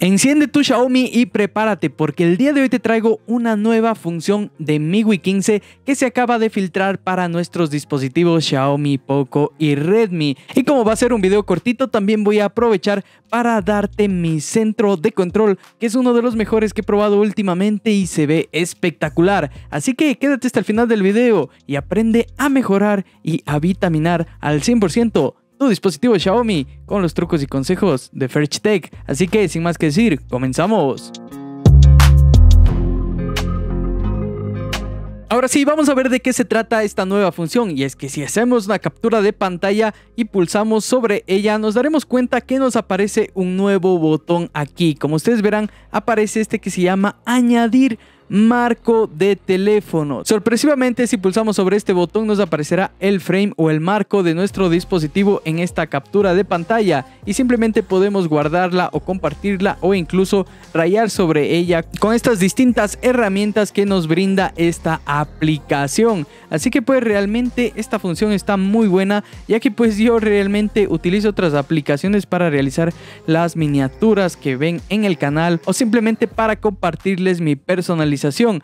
Enciende tu Xiaomi y prepárate porque el día de hoy te traigo una nueva función de MIUI 15 que se acaba de filtrar para nuestros dispositivos Xiaomi, Poco y Redmi. Y como va a ser un video cortito también voy a aprovechar para darte mi centro de control que es uno de los mejores que he probado últimamente y se ve espectacular. Así que quédate hasta el final del video y aprende a mejorar y a vitaminar al 100% tu dispositivo Xiaomi con los trucos y consejos de Ferch Tech. Así que sin más que decir, comenzamos. Ahora sí, vamos a ver de qué se trata esta nueva función y es que si hacemos una captura de pantalla y pulsamos sobre ella nos daremos cuenta que nos aparece un nuevo botón aquí. Como ustedes verán aparece este que se llama añadir marco de teléfono. Sorpresivamente, si pulsamos sobre este botón nos aparecerá el frame o el marco de nuestro dispositivo en esta captura de pantalla y simplemente podemos guardarla o compartirla o incluso rayar sobre ella con estas distintas herramientas que nos brinda esta aplicación. Así que pues realmente esta función está muy buena ya que pues yo realmente utilizo otras aplicaciones para realizar las miniaturas que ven en el canal o simplemente para compartirles mi personalización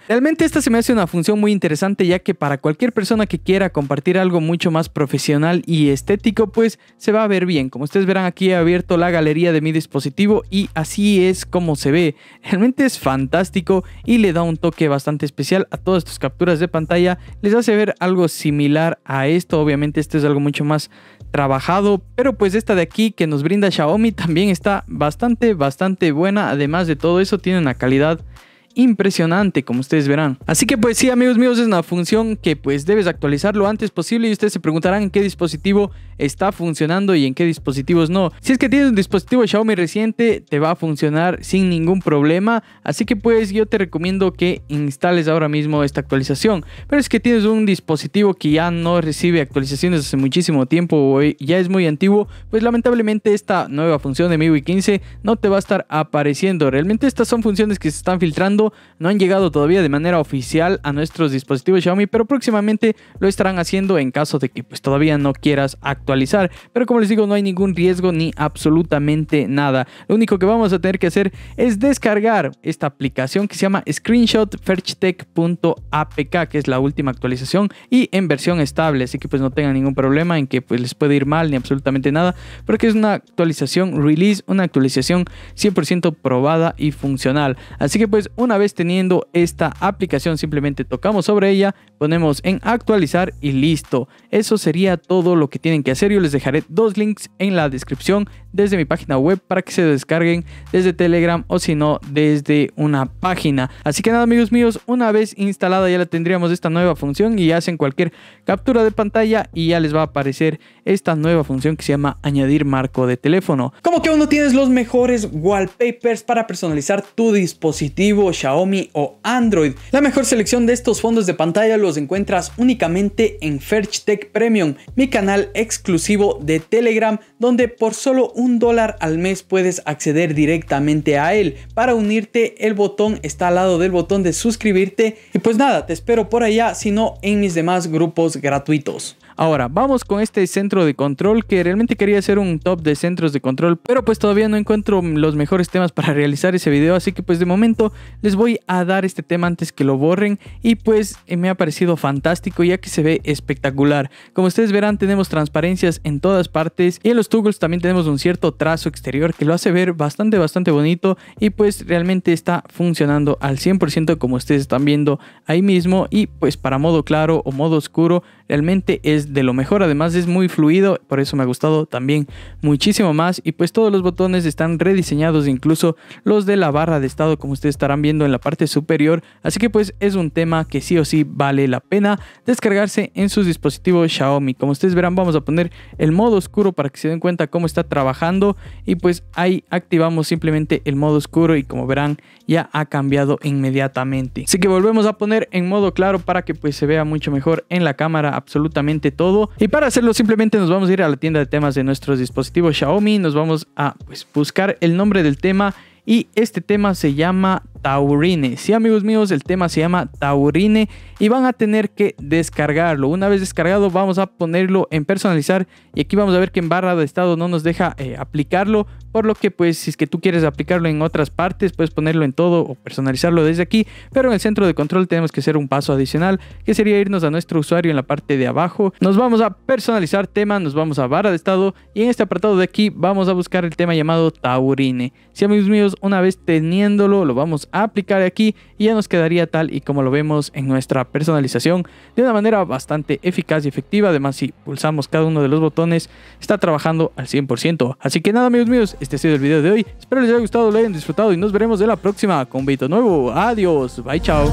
Realmente esta se me hace una función muy interesante ya que para cualquier persona que quiera compartir algo mucho más profesional y estético, pues se va a ver bien. Como ustedes verán aquí he abierto la galería de mi dispositivo y así es como se ve. Realmente es fantástico y le da un toque bastante especial a todas tus capturas de pantalla. Les hace ver algo similar a esto. Obviamente esto es algo mucho más trabajado, pero pues esta de aquí que nos brinda Xiaomi también está bastante, bastante buena. Además de todo eso, tiene una calidad impresionante, como ustedes verán. Así que pues sí, amigos míos, es una función que pues debes actualizar lo antes posible y ustedes se preguntarán en qué dispositivo está funcionando y en qué dispositivos no. Si es que tienes un dispositivo Xiaomi reciente, te va a funcionar sin ningún problema, así que pues yo te recomiendo que instales ahora mismo esta actualización. Pero es que tienes un dispositivo que ya no recibe actualizaciones hace muchísimo tiempo o ya es muy antiguo, pues lamentablemente esta nueva función de MIUI 15 no te va a estar apareciendo. Realmente estas son funciones que se están filtrando no han llegado todavía de manera oficial a nuestros dispositivos Xiaomi, pero próximamente lo estarán haciendo en caso de que pues, todavía no quieras actualizar. Pero como les digo, no hay ningún riesgo ni absolutamente nada. Lo único que vamos a tener que hacer es descargar esta aplicación que se llama screenshotferchtech.apk, que es la última actualización y en versión estable, así que pues no tengan ningún problema en que pues les puede ir mal ni absolutamente nada, porque es una actualización release, una actualización 100% probada y funcional. Así que pues una vez teniendo esta aplicación, simplemente tocamos sobre ella, ponemos en actualizar y listo. Eso sería todo lo que tienen que hacer. Yo les dejaré dos links en la descripción desde mi página web para que se descarguen desde Telegram o si no desde una página. Así que nada amigos míos, una vez instalada ya la tendríamos esta nueva función y hacen cualquier captura de pantalla y ya les va a aparecer esta nueva función que se llama añadir marco de teléfono. Como que uno tienes los mejores wallpapers para personalizar tu dispositivo Xiaomi o Android. La mejor selección de estos fondos de pantalla los encuentras únicamente en Tech Premium, mi canal exclusivo de Telegram, donde por solo un dólar al mes puedes acceder directamente a él. Para unirte, el botón está al lado del botón de suscribirte. Y pues nada, te espero por allá, sino en mis demás grupos gratuitos. Ahora, vamos con este centro de control que realmente quería hacer un top de centros de control, pero pues todavía no encuentro los mejores temas para realizar ese video, así que pues de momento les voy a dar este tema antes que lo borren y pues eh, me ha parecido fantástico ya que se ve espectacular. Como ustedes verán tenemos transparencias en todas partes y en los toggles también tenemos un cierto trazo exterior que lo hace ver bastante bastante bonito y pues realmente está funcionando al 100% como ustedes están viendo ahí mismo y pues para modo claro o modo oscuro realmente es de lo mejor, además es muy fluido, por eso me ha gustado también muchísimo más y pues todos los botones están rediseñados, incluso los de la barra de estado como ustedes estarán viendo en la parte superior, así que pues es un tema que sí o sí vale la pena descargarse en sus dispositivos Xiaomi. Como ustedes verán vamos a poner el modo oscuro para que se den cuenta cómo está trabajando y pues ahí activamos simplemente el modo oscuro y como verán ya ha cambiado inmediatamente. Así que volvemos a poner en modo claro para que pues se vea mucho mejor en la cámara absolutamente todo. Y para hacerlo simplemente nos vamos a ir a la tienda de temas de nuestros dispositivos Xiaomi, nos vamos a pues, buscar el nombre del tema y este tema se llama Taurine. Sí, amigos míos, el tema se llama Taurine y van a tener que descargarlo. Una vez descargado, vamos a ponerlo en personalizar y aquí vamos a ver que en barra de estado no nos deja eh, aplicarlo, por lo que pues si es que tú quieres aplicarlo en otras partes, puedes ponerlo en todo o personalizarlo desde aquí, pero en el centro de control tenemos que hacer un paso adicional, que sería irnos a nuestro usuario en la parte de abajo. Nos vamos a personalizar tema, nos vamos a barra de estado y en este apartado de aquí vamos a buscar el tema llamado Taurine. Sí, amigos míos, una vez teniéndolo, lo vamos a aplicar aquí y ya nos quedaría tal y como lo vemos en nuestra personalización de una manera bastante eficaz y efectiva. Además, si pulsamos cada uno de los botones, está trabajando al 100%. Así que nada, amigos míos, este ha sido el video de hoy. Espero les haya gustado, lo hayan disfrutado y nos veremos de la próxima con un nuevo. Adiós, bye, chao.